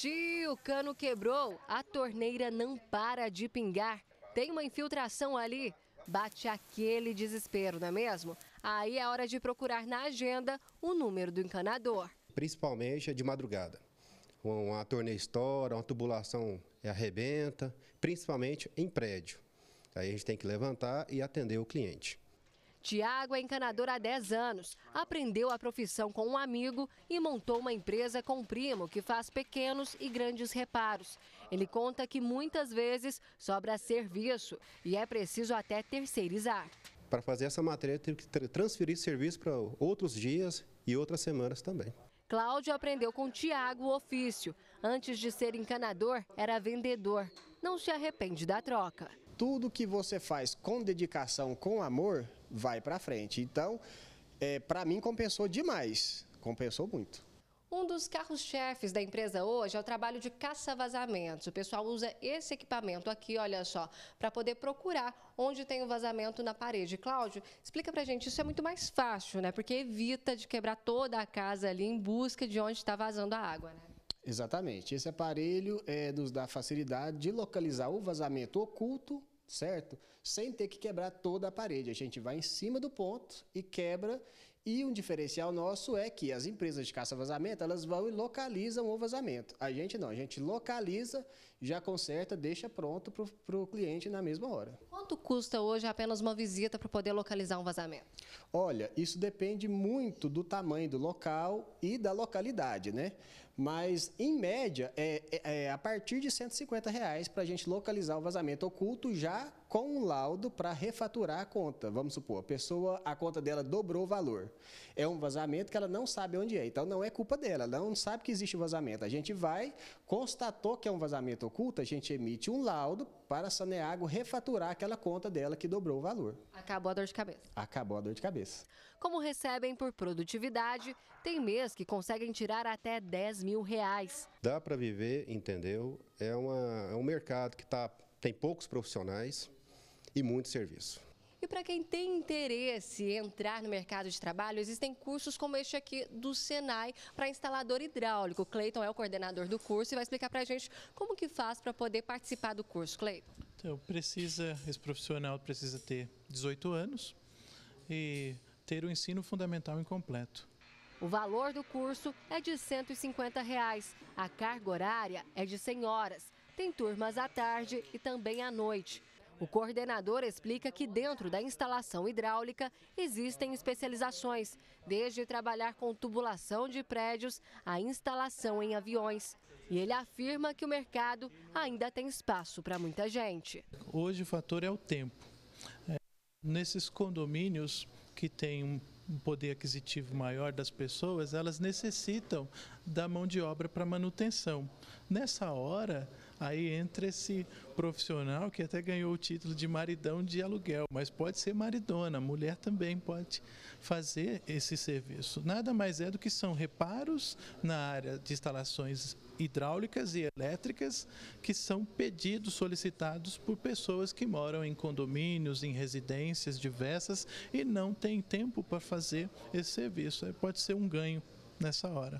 Tio, o cano quebrou, a torneira não para de pingar. Tem uma infiltração ali. Bate aquele desespero, não é mesmo? Aí é hora de procurar na agenda o número do encanador. Principalmente é de madrugada. Uma torneira estoura, uma tubulação arrebenta, principalmente em prédio. Aí a gente tem que levantar e atender o cliente. Tiago é encanador há 10 anos, aprendeu a profissão com um amigo e montou uma empresa com um primo que faz pequenos e grandes reparos. Ele conta que muitas vezes sobra serviço e é preciso até terceirizar. Para fazer essa matéria, tenho que transferir serviço para outros dias e outras semanas também. Cláudio aprendeu com Tiago o ofício. Antes de ser encanador, era vendedor. Não se arrepende da troca tudo que você faz com dedicação, com amor, vai para frente. Então, é, para mim compensou demais, compensou muito. Um dos carros-chefes da empresa hoje é o trabalho de caça-vazamentos. O pessoal usa esse equipamento aqui, olha só, para poder procurar onde tem o vazamento na parede. Cláudio, explica para gente, isso é muito mais fácil, né? Porque evita de quebrar toda a casa ali em busca de onde está vazando a água, né? Exatamente. Esse aparelho é, nos dá facilidade de localizar o vazamento oculto certo? Sem ter que quebrar toda a parede. A gente vai em cima do ponto e quebra e um diferencial nosso é que as empresas de caça-vazamento, elas vão e localizam o vazamento. A gente não, a gente localiza, já conserta, deixa pronto para o cliente na mesma hora. Quanto custa hoje apenas uma visita para poder localizar um vazamento? Olha, isso depende muito do tamanho do local e da localidade, né? Mas, em média, é, é, é a partir de 150 reais para a gente localizar o vazamento oculto já com um laudo para refaturar a conta. Vamos supor, a pessoa, a conta dela dobrou o valor. É um vazamento que ela não sabe onde é. Então não é culpa dela, ela não sabe que existe vazamento. A gente vai, constatou que é um vazamento oculto, a gente emite um laudo para a Saneago refaturar aquela conta dela que dobrou o valor. Acabou a dor de cabeça. Acabou a dor de cabeça. Como recebem por produtividade, tem mês que conseguem tirar até 10 mil reais. Dá para viver, entendeu? É, uma, é um mercado que tá, tem poucos profissionais, e muito serviço. E para quem tem interesse em entrar no mercado de trabalho, existem cursos como este aqui do Senai para instalador hidráulico. Cleiton é o coordenador do curso e vai explicar para a gente como que faz para poder participar do curso. Cleiton. Então, precisa, esse profissional precisa ter 18 anos e ter o ensino fundamental incompleto. O valor do curso é de R$ 150. Reais. A carga horária é de 100 horas. Tem turmas à tarde e também à noite. O coordenador explica que dentro da instalação hidráulica existem especializações, desde trabalhar com tubulação de prédios à instalação em aviões. E ele afirma que o mercado ainda tem espaço para muita gente. Hoje o fator é o tempo. É, nesses condomínios que têm um um poder aquisitivo maior das pessoas, elas necessitam da mão de obra para manutenção. Nessa hora, Aí entra esse profissional que até ganhou o título de maridão de aluguel, mas pode ser maridona, mulher também pode fazer esse serviço. Nada mais é do que são reparos na área de instalações hidráulicas e elétricas que são pedidos, solicitados por pessoas que moram em condomínios, em residências diversas e não têm tempo para fazer esse serviço. Aí pode ser um ganho nessa hora.